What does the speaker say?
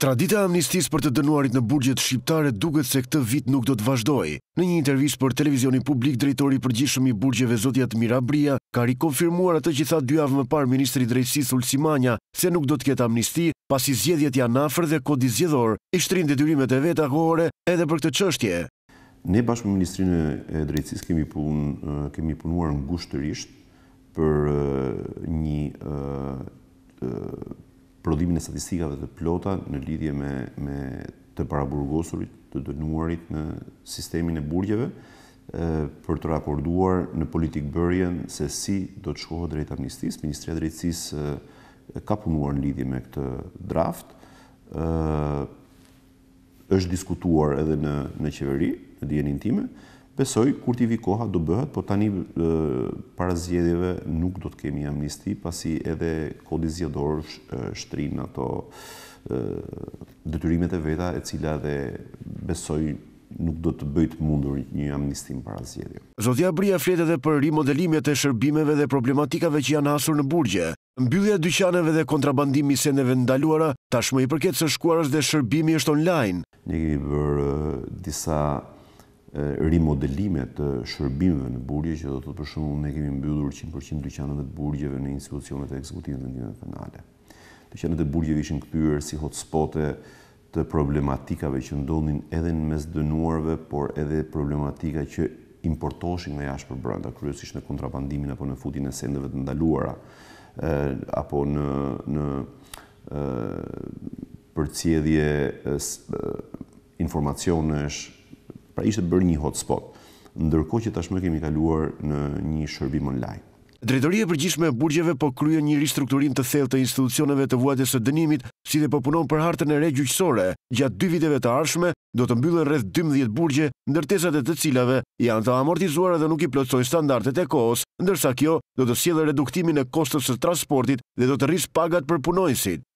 Tradita amnistis për të dënuarit në burgjet shqiptare duket se këtë vit nuk do të vazhdoj. Në një intervjis për televizionin publik, drejtori përgjishëm i burgjeve Zotjat Mira Bria ka rikonfirmuar atë që tha dy javë më parë Ministri Drejtësis Ulsimania se nuk do të ketë amnisti pasi zjedhjet janë afrë dhe kodi zjedhor, i shtrin dhe dyrimet e veta kohore edhe për këtë qështje. Ne bashkë me Ministrinë e Drejtësis kemi, pun, kemi punuar në gushtërisht për dallimin e statistikave të plota në lidhje me me të paraburgosurit, të dënuarit në sistemin e burgjeve, për të raporduar në politikë bërjen se si do të shkohet drejt amnistisë, Ministria e Drejtësisë ka punuar në lidhje me këtë draft, ë është diskutuar edhe në në qeveri, në dijen intime, Besoj, kur t'i vi do bëhet, po tani e, para zjedjeve nuk do t'kemi amnisti, pasi edhe kodi zjedor shtrin ato dëtyrimet detyrimet e veta, e cila dhe besoj nuk do të bëjt mundur një amnistim para zjedjeve. Zotja Bria flet edhe për rimodelimet e shërbimeve dhe problematikave që janë hasur në burgje. Mbyllja dyqaneve dhe kontrabandimi seneve ndaluara, tashmë i përket së shkuarës dhe shërbimi është online. Një kemi bërë disa rimodelime të shërbimeve në burgje, që do të për shumë ne kemi mbyllur 100% dyqanët e burgjeve në institucionet e ekzekutive në dhe penale. Dyqanët e burgjeve ishin këpyrë si hotspote të problematikave që ndodhin edhe në mes dënuarve, por edhe problematika që importoshin nga jashtë për branda, kryesisht në kontrabandimin apo në futin e sendeve të ndaluara, apo në, në përcjedhje informacionesh, Pra ishte bërë një hotspot, ndërkohë që tashmë kemi kaluar në një shërbim online. Drejtoria e përgjithshme e burgjeve po kryen një ristrukturim të thellë të institucioneve të vuajtjes së dënimit, si dhe po punon për hartën e re gjyqësore. Gjatë dy viteve të ardhshme do të mbyllen rreth 12 burgje, ndërtesat e të cilave janë të amortizuara dhe nuk i plotësojnë standardet e kohës, ndërsa kjo do të sjellë reduktimin e kostos së transportit dhe do të rrisë pagat për punonjësit.